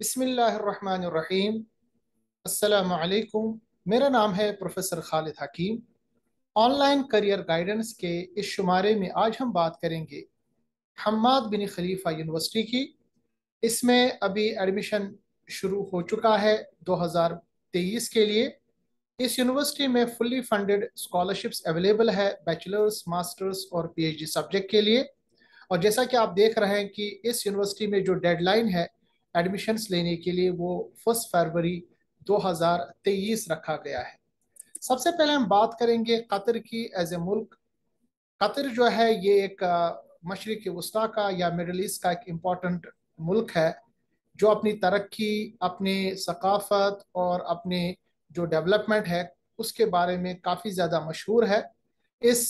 बसमीम अलकुम मेरा नाम है professor Khalid Hakim online career guidance के इस शुमारे में आज हम बात करेंगे हमाद बिन खलीफा यूनिवर्सिटी की इसमें अभी एडमिशन शुरू हो चुका है 2023 के लिए इस यूनिवर्सिटी में फुली फंडेड स्कॉलरशिप्स अवेलेबल है बैचलर्स मास्टर्स और पीएचडी सब्जेक्ट के लिए और जैसा कि आप देख रहे हैं कि इस यूनिवर्सिटी में जो डेडलाइन है एडमिशन्स लेने के लिए वो फर्स्ट फरवरी 2023 रखा गया है सबसे पहले हम बात करेंगे कतर की एज ए मुल्क कतर जो है ये एक मशरक़ वस्ती का या मिडल ईस्ट का एक इम्पॉर्टेंट मुल्क है जो अपनी तरक्की अपने सकाफत और अपने जो डेवलपमेंट है उसके बारे में काफ़ी ज़्यादा मशहूर है इस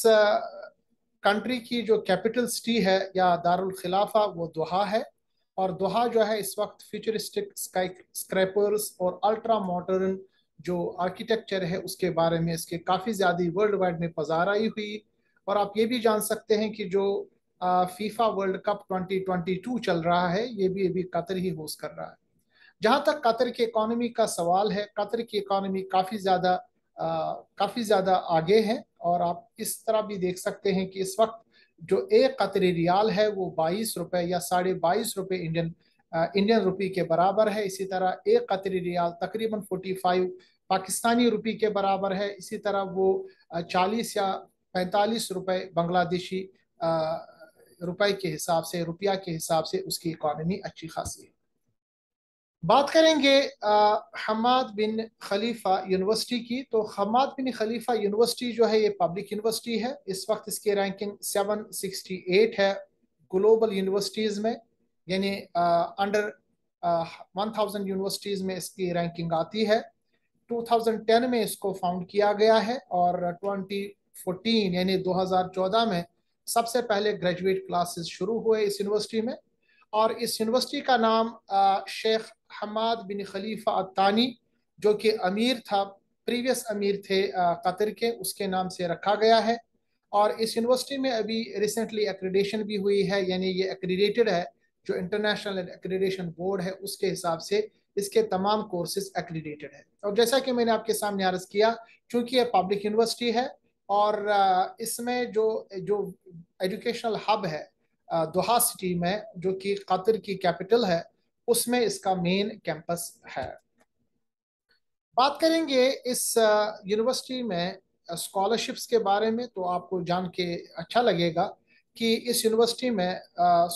कंट्री की जो कैपिटल सिटी है या दारुल खिलाफा वो दोहा है और दोहा जो है इस वक्त फ्यूचरिस्टिक स्क्रैपर्स और अल्ट्रा मॉडर्न जो आर्किटेक्चर है उसके बारे में इसके काफ़ी ज़्यादा वर्ल्ड वाइड में पजार आई हुई और आप ये भी जान सकते हैं कि जो फीफा वर्ल्ड कप 2022 चल रहा है ये भी अभी कतर ही होस्ट कर रहा है जहाँ तक कतर की इकोनॉमी का सवाल है कतर की इकोनॉमी काफ़ी ज़्यादा काफ़ी ज़्यादा आगे है और आप इस तरह भी देख सकते हैं कि इस वक्त जो एक कतरी रियाल है वो बाईस रुपए या साढ़े बाईस रुपये इंडियन इंडियन रुपी के बराबर है इसी तरह एक कतरी रियाल तकरीबन फोर्टी फाइव पाकिस्तानी रुपी के बराबर है इसी तरह वो uh, चालीस या पैंतालीस रुपए बांग्लादेशी uh, रुपए के हिसाब से रुपया के हिसाब से उसकी इकॉनमी अच्छी खासी है बात करेंगे हमाद बिन खलीफा यूनिवर्सिटी की तो हमाद बिन खलीफा यूनिवर्सिटी जो है ये पब्लिक यूनिवर्सिटी है इस वक्त इसकी रैंकिंग 768 है ग्लोबल यूनिवर्सिटीज़ में यानी अंडर वन थाउजेंड यूनिवर्सिटीज़ में इसकी रैंकिंग आती है 2010 में इसको फाउंड किया गया है और 2014 यानी 2014 में सबसे पहले ग्रेजुएट क्लासेस शुरू हुए इस यूनिवर्सिटी में और इस यूनिवर्सिटी का नाम शेख हमाद बिन खलीफा अतानी जो कि अमीर था प्रीवियस अमीर थे कतर के उसके नाम से रखा गया है और इस यूनिवर्सिटी में अभी रिसेंटली एक्रीडेशन भी हुई है यानी ये एक्रीडेटेड है जो इंटरनेशनल एक्रीडेशन बोर्ड है उसके हिसाब से इसके तमाम कोर्सेज एक्रीडेटेड है और जैसा कि मैंने आपके सामने आरज़ किया चूंकि ये पब्लिक यूनिवर्सिटी है और इसमें जो जो एजुकेशनल हब है दोहा सिटी में जो कि कतर की कैपिटल है उसमें इसका मेन कैंपस है बात करेंगे इस यूनिवर्सिटी में स्कॉलरशिप्स के बारे में तो आपको जान के अच्छा लगेगा कि इस यूनिवर्सिटी में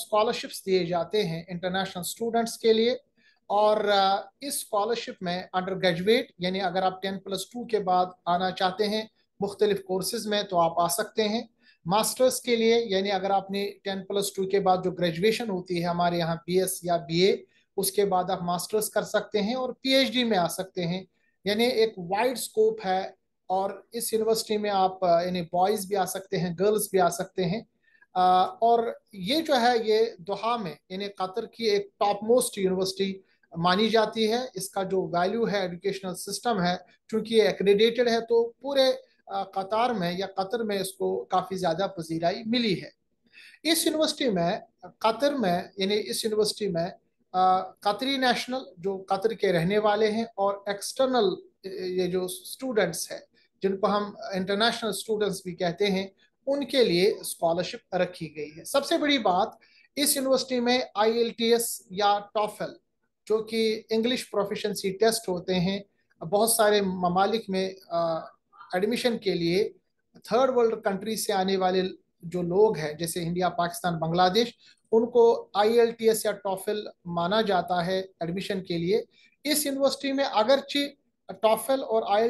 स्कॉलरशिप्स दिए जाते हैं इंटरनेशनल स्टूडेंट्स के लिए और इस स्कॉलरशिप में अंडर ग्रेजुएट यानी अगर आप टेन प्लस टू के बाद आना चाहते हैं मुख्तलिफ कोर्सेज में तो आप आ सकते हैं मास्टर्स के लिए यानी अगर आपने टेन प्लस टू के बाद जो ग्रेजुएशन होती है हमारे यहाँ बी एस या बी ए उसके बाद आप मास्टर्स कर सकते हैं और पीएचडी में आ सकते हैं यानी एक वाइड स्कोप है और इस यूनिवर्सिटी में आप यानी बॉयज़ भी आ सकते हैं गर्ल्स भी आ सकते हैं और ये जो है ये दोहा में यानी कतर की एक टॉप मोस्ट यूनिवर्सिटी मानी जाती है इसका जो वैल्यू है एजुकेशनल सिस्टम है क्योंकि ये एक्रेडिटेड है तो पूरे कतार में या कतर में इसको काफ़ी ज़्यादा पजीराई मिली है इस यूनिवर्सिटी में कतर में यानी इस यूनिवर्सिटी में कतरी नेशनल जो कतर के रहने वाले हैं और एक्सटर्नल ये जो स्टूडेंट्स हैं जिनको हम इंटरनेशनल स्टूडेंट्स भी कहते हैं उनके लिए स्कॉलरशिप रखी गई है सबसे बड़ी बात इस यूनिवर्सिटी में आई या टॉफल जो कि इंग्लिश प्रोफिशंसी टेस्ट होते हैं बहुत सारे ममालिक में एडमिशन के लिए थर्ड वर्ल्ड कंट्री से आने वाले जो लोग हैं जैसे इंडिया पाकिस्तान बांग्लादेश उनको आई या टॉफिल माना जाता है एडमिशन के लिए इस यूनिवर्सिटी में अगरचे टॉफिल और आई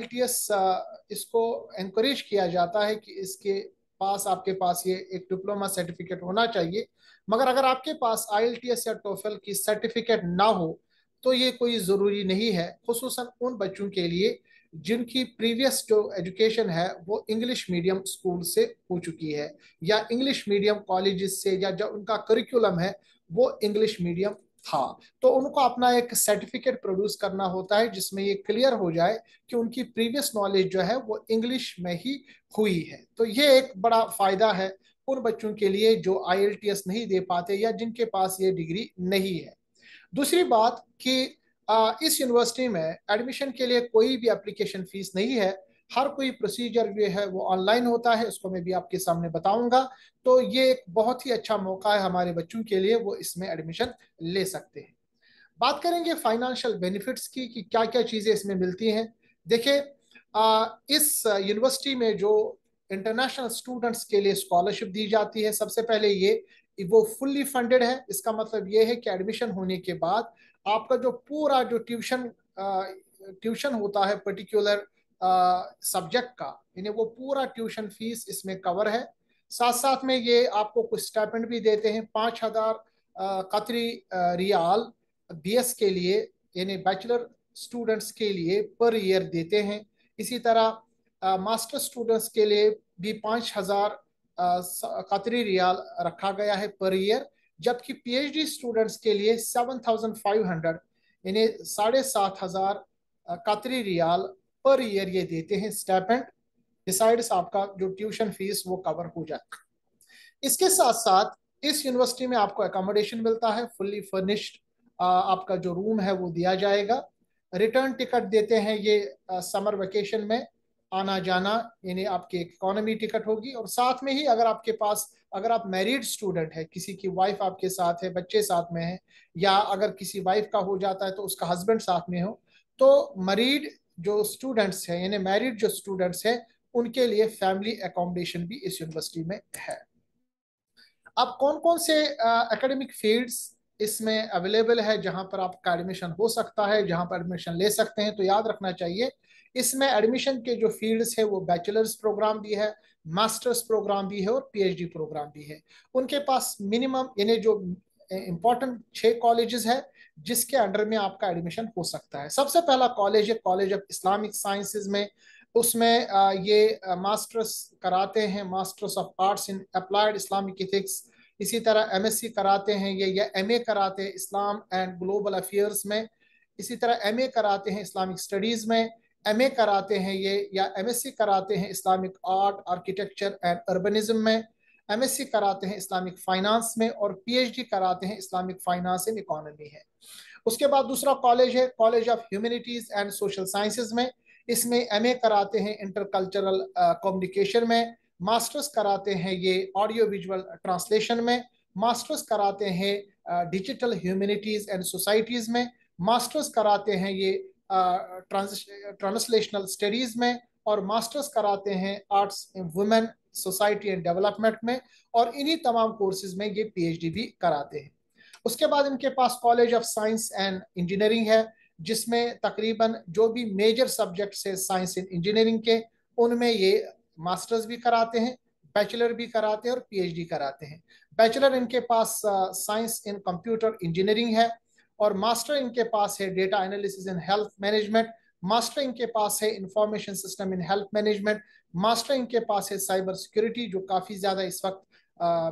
इसको इंक्रेज किया जाता है कि इसके पास आपके पास ये एक डिप्लोमा सर्टिफिकेट होना चाहिए मगर अगर आपके पास आई या टोफिल की सर्टिफिकेट ना हो तो ये कोई ज़रूरी नहीं है खसूस उन बच्चों के लिए जिनकी प्रीवियस जो एजुकेशन है वो इंग्लिश मीडियम स्कूल से हो चुकी है या इंग्लिश मीडियम कॉलेज से या जो उनका करिकुलम है वो इंग्लिश मीडियम था तो उनको अपना एक सर्टिफिकेट प्रोड्यूस करना होता है जिसमें ये क्लियर हो जाए कि उनकी प्रीवियस नॉलेज जो है वो इंग्लिश में ही हुई है तो ये एक बड़ा फायदा है उन बच्चों के लिए जो आई नहीं दे पाते या जिनके पास ये डिग्री नहीं है दूसरी बात कि आ, इस यूनिवर्सिटी में एडमिशन के लिए कोई भी एप्लीकेशन फीस नहीं है हर कोई प्रोसीजर जो है वो ऑनलाइन होता है उसको मैं भी आपके सामने बताऊंगा तो ये एक बहुत ही अच्छा मौका है हमारे बच्चों के लिए वो इसमें एडमिशन ले सकते हैं बात करेंगे फाइनेंशियल बेनिफिट्स की कि क्या क्या चीज़ें इसमें मिलती हैं देखिए इस यूनिवर्सिटी में जो इंटरनेशनल स्टूडेंट्स के लिए स्कॉलरशिप दी जाती है सबसे पहले ये वो फुल्ली फंडेड है इसका मतलब ये है कि एडमिशन होने के बाद आपका जो पूरा जो ट्यूशन ट्यूशन होता है पर्टिकुलर सब्जेक्ट का यानी वो पूरा ट्यूशन फीस इसमें कवर है साथ साथ में ये आपको कुछ स्टाइपेंड भी देते हैं पाँच हज़ार कतरी रियाल बी के लिए यानी बैचलर स्टूडेंट्स के लिए पर ईयर देते हैं इसी तरह मास्टर स्टूडेंट्स के लिए भी पाँच हज़ार कतरी रियाल रखा गया है पर ईयर जबकि पीएचडी स्टूडेंट्स के लिए सेवन थाउजेंड फाइव हंड्रेड यानी साढ़े सात हज़ार कतरी रियाल पर ईयर ये देते हैं स्टेपेंट डिसाइड्स आपका जो ट्यूशन फीस वो कवर हो जाता है इसके साथ साथ इस यूनिवर्सिटी में आपको एकोमोडेशन मिलता है फुल्ली फर्निश्ड आपका जो रूम है वो दिया जाएगा रिटर्न टिकट देते हैं ये समर वेकेशन में आना जाना यानी आपकी इकोनॉमी टिकट होगी और साथ में ही अगर आपके पास अगर आप मैरिड स्टूडेंट है किसी की वाइफ आपके साथ है बच्चे साथ में है या अगर किसी वाइफ का हो जाता है तो उसका हस्बैंड साथ में हो तो मरीड जो स्टूडेंट्स है यानी मैरिड जो स्टूडेंट्स है उनके लिए फैमिली एकोमोडेशन भी इस यूनिवर्सिटी में है अब कौन कौन से एकेडमिक फील्ड फील्ड्स इसमें अवेलेबल है जहां पर आपका एडमिशन हो सकता है जहां पर एडमिशन ले सकते हैं तो याद रखना चाहिए इसमें एडमिशन के जो फील्ड्स है वो बैचलर्स प्रोग्राम भी है मास्टर्स प्रोग्राम भी है और पीएचडी प्रोग्राम भी है उनके पास मिनिमम यानी जो इम्पोर्टेंट छः कॉलेजेस है जिसके अंडर में आपका एडमिशन हो सकता है सबसे पहला कॉलेज है कॉलेज ऑफ इस्लामिक साइंसेज में उसमें ये मास्टर्स कराते हैं masters of arts in applied Islamic ethics इसी तरह सी कराते हैं ये या ए कराते हैं इस्लाम एंड ग्लोबल अफेयर्स में इसी तरह ए कराते हैं इस्लामिक स्टडीज़ में ए कराते हैं ये या सी कराते हैं Islamic art architecture and urbanism में सी कराते हैं इस्लामिक फाइनेंस में और डी कराते हैं इस्लामिक फाइनेंस एंड इकोनॉमी है उसके बाद दूसरा कॉलेज है college of humanities and social sciences में इसमें ए कराते हैं इंटरकल्चरल कम्युनिकेशन uh, में मास्टर्स कराते हैं ये ऑडियो विजुअल ट्रांसलेशन में मास्टर्स कराते हैं डिजिटल ह्यूमैनिटीज एंड सोसाइटीज़ में मास्टर्स कराते हैं ये ट्रांसलेशनल स्टडीज़ में और मास्टर्स कराते हैं arts women society and development में और इन्हीं तमाम कोर्सेज में ये पीएचडी भी कराते हैं उसके बाद इनके पास college of science and engineering है जिसमें तकरीबन जो भी मेजर सब्जेक्ट्स है साइंस एंड इंजीनियरिंग के उनमें ये मास्टर्स भी कराते हैं बैचलर भी कराते हैं और पीएचडी कराते हैं बैचलर इनके पास साइंस इन कंप्यूटर इंजीनियरिंग है और मास्टर इनके पास है data analysis in health management master इनके पास है information system in health management master इनके पास है साइबर सिक्योरिटी जो काफ़ी ज़्यादा इस वक्त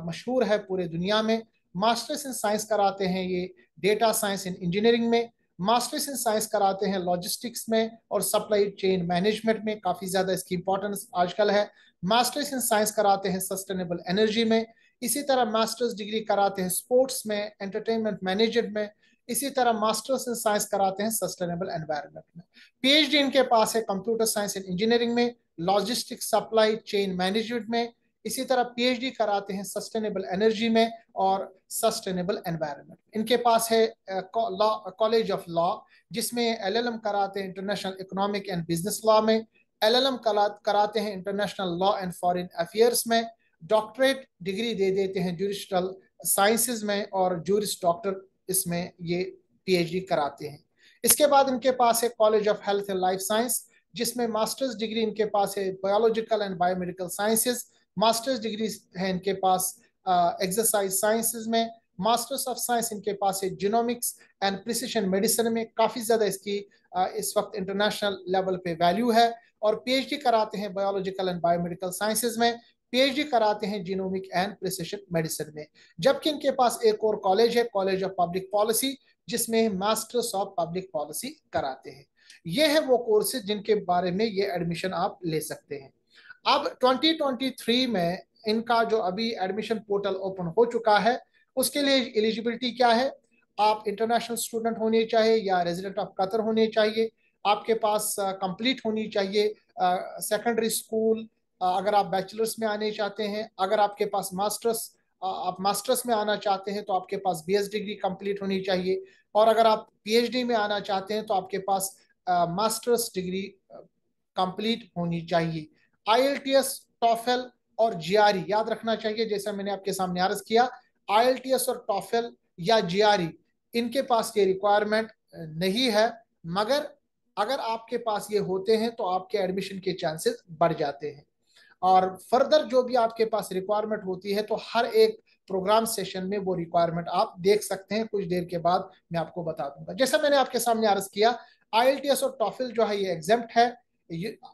मशहूर है पूरे दुनिया में मास्टर्स इन साइंस कराते हैं ये डेटा साइंस इन इंजीनियरिंग में मास्टर्स इन साइंस कराते हैं लॉजिस्टिक्स में और सप्लाई चेन मैनेजमेंट में काफ़ी ज़्यादा इसकी इंपॉर्टेंस आजकल है मास्टर्स इन साइंस कराते हैं सस्टेनेबल एनर्जी में इसी तरह मास्टर्स डिग्री कराते हैं स्पोर्ट्स में एंटरटेनमेंट मैनेजमेंट में इसी तरह मास्टर्स इन साइंस कराते हैं सस्टेनेबल एनवायरमेंट में पीएचडी इनके पास है कंप्यूटर साइंस एंड इंजीनियरिंग में लॉजिस्टिक्स सप्लाई चेन मैनेजमेंट में इसी तरह पीएचडी कराते हैं सस्टेनेबल एनर्जी में और सस्टेनेबल एनवायरनमेंट इनके पास है कॉलेज ऑफ लॉ जिसमें एलएलएम कराते हैं international economic and business law में एलएलएम कराते हैं international law and foreign affairs में डॉक्टरेट डिग्री दे देते हैं जूरिस्टल साइंस में और जूरिस डॉक्टर इसमें ये पीएचडी कराते हैं इसके बाद इनके पास है college of health and life science जिसमें मास्टर्स डिग्री इनके पास है biological and biomedical sciences masters degree है इनके पास एक्सरसाइज uh, में मास्टर्स ऑफ साइंस इनके पास है जीनोमिक्स एंड प्रिसिशन मेडिसिन में काफ़ी ज़्यादा इसकी uh, इस वक्त इंटरनेशनल लेवल पे वैल्यू है और पीएचडी कराते हैं बायोलॉजिकल एंड बायोमेडिकल साइंसेज में पीएचडी कराते हैं जीनोमिक एंड प्रिसिशन मेडिसिन में जबकि इनके पास एक और कॉलेज है कॉलेज ऑफ पब्लिक पॉलिसी जिसमें मास्टर्स ऑफ पब्लिक पॉलिसी कराते हैं ये है वो कोर्सेज जिनके बारे में ये एडमिशन आप ले सकते हैं अब 2023 में इनका जो अभी एडमिशन पोर्टल ओपन हो चुका है उसके लिए एलिजिबिलिटी क्या है आप इंटरनेशनल स्टूडेंट होने चाहिए या रेजिडेंट ऑफ कतर होने चाहिए आपके पास कंप्लीट होनी चाहिए सेकेंडरी स्कूल अगर आप बैचलर्स में आने चाहते हैं अगर आपके पास मास्टर्स आप मास्टर्स में आना चाहते हैं तो आपके पास बी डिग्री कंप्लीट होनी चाहिए और अगर आप पी में आना चाहते हैं तो आपके पास मास्टर्स डिग्री कंप्लीट होनी चाहिए आई टॉफेल और जीआरई e. याद रखना चाहिए जैसा मैंने आपके सामने आरज किया आई और टॉफेल या जीआरई e, इनके पास ये रिक्वायरमेंट नहीं है मगर अगर आपके पास ये होते हैं तो आपके एडमिशन के चांसेस बढ़ जाते हैं और फर्दर जो भी आपके पास रिक्वायरमेंट होती है तो हर एक प्रोग्राम सेशन में वो रिक्वायरमेंट आप देख सकते हैं कुछ देर के बाद मैं आपको बता दूंगा जैसा मैंने आपके सामने अर्ज किया आई और टॉफिल जो है ये एग्जेप्ट है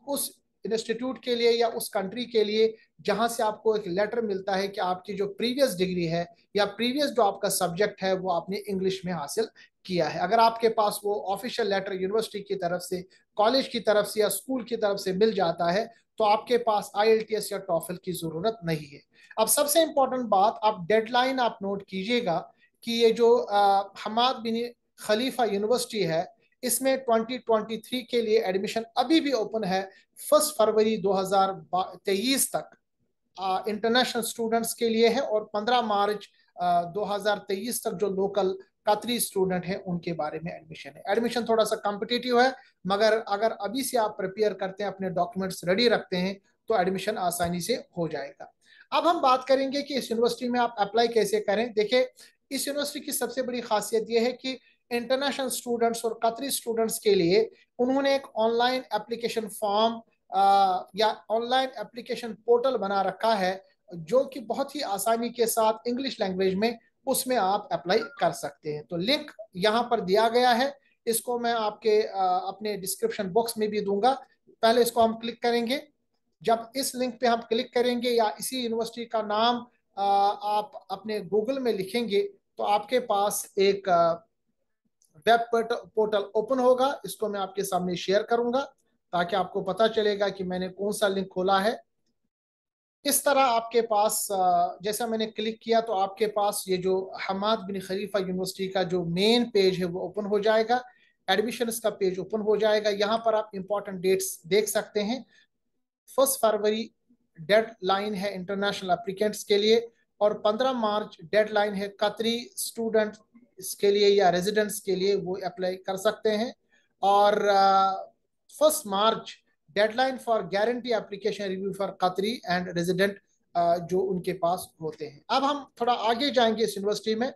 उस इंस्टीट्यूट के लिए या उस कंट्री के लिए जहां से आपको एक लेटर मिलता है कि आपकी जो प्रीवियस डिग्री है या प्रीवियस जो आपका सब्जेक्ट है वो आपने इंग्लिश में हासिल किया है अगर आपके पास वो ऑफिशियल लेटर यूनिवर्सिटी की तरफ से कॉलेज की तरफ से या स्कूल की तरफ से मिल जाता है तो आपके पास आई या टॉफिल की ज़रूरत नहीं है अब सबसे इंपॉर्टेंट बात आप डेडलाइन आप नोट कीजिएगा कि ये जो हमाद बिन खलीफा यूनिवर्सिटी है इसमें 2023 के लिए एडमिशन अभी भी ओपन है फर्स्ट फरवरी 2023 तक इंटरनेशनल स्टूडेंट्स के लिए है और 15 मार्च आ, 2023 तक जो लोकल कतरी स्टूडेंट है उनके बारे में एडमिशन है एडमिशन थोड़ा सा कॉम्पिटेटिव है मगर अगर अभी से आप प्रिपेयर करते हैं अपने डॉक्यूमेंट्स रेडी रखते हैं तो एडमिशन आसानी से हो जाएगा अब हम बात करेंगे कि इस यूनिवर्सिटी में आप अप्लाई कैसे करें देखिये इस यूनिवर्सिटी की सबसे बड़ी खासियत यह है कि इंटरनेशनल स्टूडेंट्स और कतरी स्टूडेंट्स के लिए उन्होंने एक ऑनलाइन एप्लीकेशन फॉर्म या ऑनलाइन एप्लीकेशन पोर्टल बना रखा है जो कि बहुत ही आसानी के साथ इंग्लिश लैंग्वेज में उसमें आप अप्लाई कर सकते हैं तो लिंक यहाँ पर दिया गया है इसको मैं आपके आ, अपने डिस्क्रिप्शन बॉक्स में भी दूंगा पहले इसको हम क्लिक करेंगे जब इस लिंक पे हम क्लिक करेंगे या इसी यूनिवर्सिटी का नाम आ, आप अपने गूगल में लिखेंगे तो आपके पास एक आ, वेब पोर्टल ओपन होगा इसको मैं आपके सामने शेयर करूंगा ताकि आपको पता चलेगा कि मैंने कौन सा लिंक खोला है इस तरह आपके पास जैसा मैंने क्लिक किया तो आपके पास ये जो हमाद बिन खलीफा यूनिवर्सिटी का जो मेन पेज है वो ओपन हो जाएगा एडमिशन का पेज ओपन हो जाएगा यहाँ पर आप इम्पोर्टेंट डेट्स देख सकते हैं फर्स्ट फरवरी डेड लाइन है इंटरनेशनल अप्लीकेट्स के लिए और 15 मार्च डेड लाइन है कतरी स्टूडेंट इसके लिए या रेजिडेंट्स के लिए वो अप्लाई कर सकते हैं और first March deadline for guarantee application review for Qatari and resident जो उनके पास होते हैं अब हम थोड़ा आगे जाएंगे इस यूनिवर्सिटी में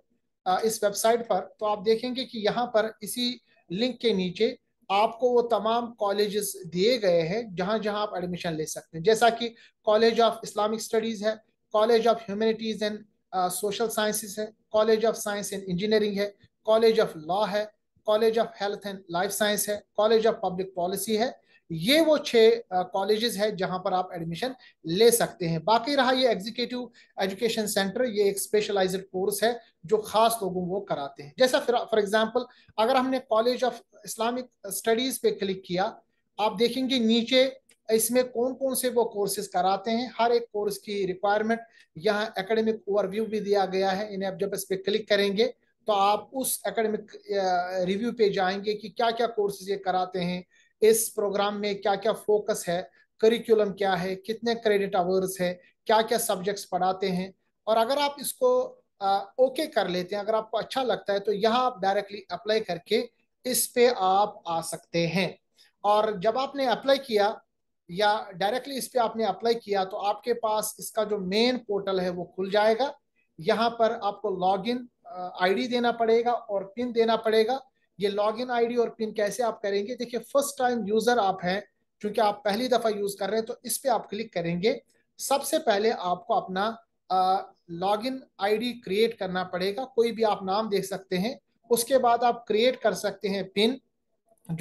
इस वेबसाइट पर तो आप देखेंगे कि यहाँ पर इसी लिंक के नीचे आपको वो तमाम कॉलेजेस दिए गए हैं जहाँ जहाँ आप एडमिशन ले सकते हैं जैसा कि कॉलेज ऑफ इस्लामिक स्टडीज़ है college of humanities and social uh, sciences है college of science and engineering है कॉलेज ऑफ लॉ है college of health and life science है कॉलेज ऑफ पब्लिक पॉलिसी है ये वो छह कॉलेजेस uh, है जहां पर आप एडमिशन ले सकते हैं बाकी रहा ये एग्जीक्यूटिव एजुकेशन सेंटर ये एक स्पेशलाइज कोर्स है जो खास लोगों को कराते हैं जैसा फॉर एग्जाम्पल अगर हमने कॉलेज ऑफ इस्लामिक स्टडीज पे क्लिक किया आप देखेंगे नीचे इसमें कौन कौन से वो कोर्सेज कराते हैं हर एक कोर्स की रिक्वायरमेंट यहाँ एकेडमिक ओवरव्यू भी दिया गया है इन्हें आप जब इस पर क्लिक करेंगे तो आप उस एकेडमिक रिव्यू पे जाएंगे कि क्या क्या कोर्सेज ये कराते हैं इस प्रोग्राम में क्या क्या फोकस है करिकुलम क्या है कितने क्रेडिट आवर्स है क्या क्या सब्जेक्ट्स पढ़ाते हैं और अगर आप इसको ओके कर लेते हैं अगर आपको अच्छा लगता है तो यहाँ आप डायरेक्टली अप्लाई करके इस पे आप आ सकते हैं और जब आपने अप्लाई किया या डायरेक्टली इस पर आपने अप्लाई किया तो आपके पास इसका जो मेन पोर्टल है वो खुल जाएगा यहाँ पर आपको लॉग इन आई देना पड़ेगा और पिन देना पड़ेगा ये लॉगिन आईडी और पिन कैसे आप करेंगे देखिए फर्स्ट टाइम यूजर आप हैं क्योंकि आप पहली दफा यूज कर रहे हैं तो इस पर आप क्लिक करेंगे सबसे पहले आपको अपना लॉग इन आई क्रिएट करना पड़ेगा कोई भी आप नाम देख सकते हैं उसके बाद आप क्रिएट कर सकते हैं पिन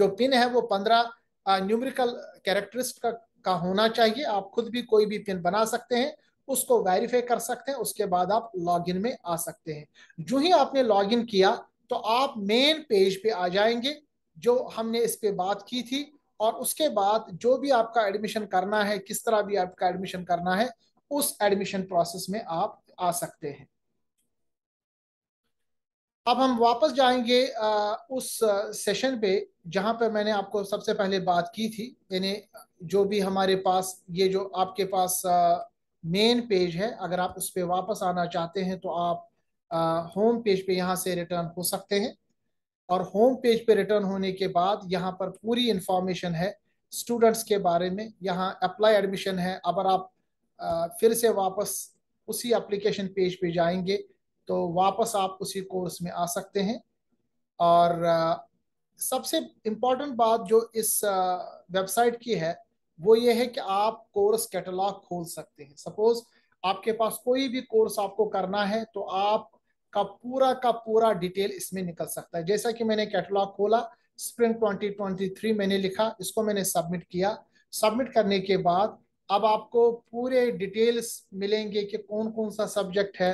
जो पिन है वो पंद्रह न्यूमेरिकल कैरेक्टरिस्ट का, का होना चाहिए आप खुद भी कोई भी पिन बना सकते हैं उसको वेरीफाई कर सकते हैं उसके बाद आप लॉगिन में आ सकते हैं जो ही आपने लॉगिन किया तो आप मेन पेज पे आ जाएंगे जो हमने इस पे बात की थी और उसके बाद जो भी आपका एडमिशन करना है किस तरह भी आपका एडमिशन करना है उस एडमिशन प्रोसेस में आप आ सकते हैं अब हम वापस जाएंगे उस सेशन पे जहाँ पे मैंने आपको सबसे पहले बात की थी यानी जो भी हमारे पास ये जो आपके पास मेन पेज है अगर आप उस पर वापस आना चाहते हैं तो आप होम पेज पे यहाँ से रिटर्न हो सकते हैं और होम पेज पे रिटर्न होने के बाद यहाँ पर पूरी इंफॉर्मेशन है स्टूडेंट्स के बारे में यहाँ अप्लाई एडमिशन है अगर आप आ, फिर से वापस उसी एप्लीकेशन पेज पे जाएंगे तो वापस आप उसी कोर्स में आ सकते हैं और सबसे इम्पॉर्टेंट बात जो इस वेबसाइट की है वो ये है कि आप कोर्स कैटलॉग खोल सकते हैं सपोज आपके पास कोई भी कोर्स आपको करना है तो आप का पूरा का पूरा डिटेल इसमें निकल सकता है जैसा कि मैंने कैटलॉग खोला स्प्रिंग 2023 मैंने लिखा इसको मैंने सबमिट किया सबमिट करने के बाद अब आपको पूरे डिटेल्स मिलेंगे कि कौन कौन सा सब्जेक्ट है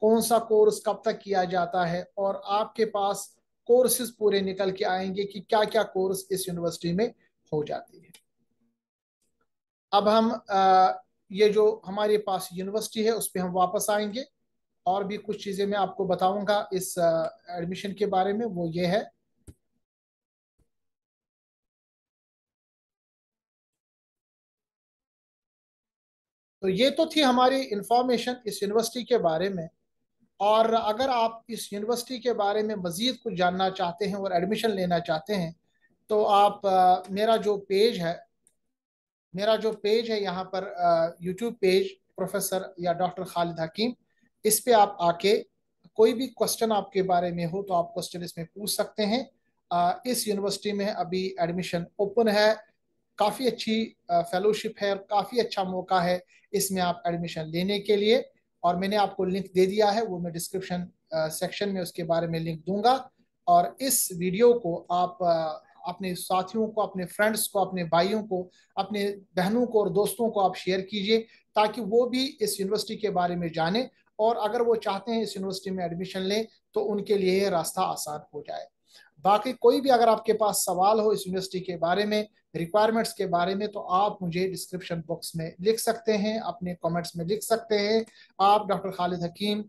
कौन सा कोर्स कब तक किया जाता है और आपके पास कोर्सेज पूरे निकल के आएंगे कि क्या क्या कोर्स इस यूनिवर्सिटी में हो जाती है अब हम ये जो हमारे पास यूनिवर्सिटी है उस पर हम वापस आएंगे और भी कुछ चीज़ें मैं आपको बताऊंगा इस एडमिशन के बारे में वो ये है तो ये तो थी हमारी इंफॉर्मेशन इस यूनिवर्सिटी के बारे में और अगर आप इस यूनिवर्सिटी के बारे में मज़ीद कुछ जानना चाहते हैं और एडमिशन लेना चाहते हैं तो आप आ, मेरा जो पेज है मेरा जो पेज है यहाँ पर यूट्यूब पेज प्रोफेसर या डॉक्टर खालिद हकीम इस पे आप आके कोई भी क्वेश्चन आपके बारे में हो तो आप क्वेश्चन इसमें पूछ सकते हैं आ, इस यूनिवर्सिटी में अभी एडमिशन ओपन है काफ़ी अच्छी फेलोशिप है और काफ़ी अच्छा मौका है इसमें आप एडमिशन लेने के लिए और मैंने आपको लिंक दे दिया है वो मैं डिस्क्रिप्शन सेक्शन में उसके बारे में लिंक दूंगा और इस वीडियो को आप अपने साथियों को अपने फ्रेंड्स को अपने भाइयों को अपने बहनों को और दोस्तों को आप शेयर कीजिए ताकि वो भी इस यूनिवर्सिटी के बारे में जाने और अगर वो चाहते हैं इस यूनिवर्सिटी में एडमिशन लें तो उनके लिए रास्ता आसान हो जाए बाकी कोई भी अगर आपके पास सवाल हो इस यूनिवर्सिटी के बारे में रिक्वायरमेंट्स के बारे में तो आप मुझे डिस्क्रिप्शन बॉक्स में लिख सकते हैं अपने कमेंट्स में लिख सकते हैं आप डॉक्टर खालिद हकीम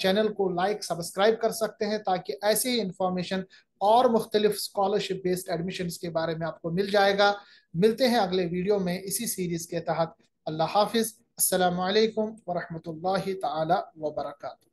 चैनल को लाइक सब्सक्राइब कर सकते हैं ताकि ऐसी ही इंफॉर्मेशन और मुख्तलिफ स्कॉलरशिप बेस्ड एडमिशन के बारे में आपको मिल जाएगा मिलते हैं अगले वीडियो में इसी सीरीज़ के तहत अल्लाह हाफिज़ अल्लाम वरहमल तबरक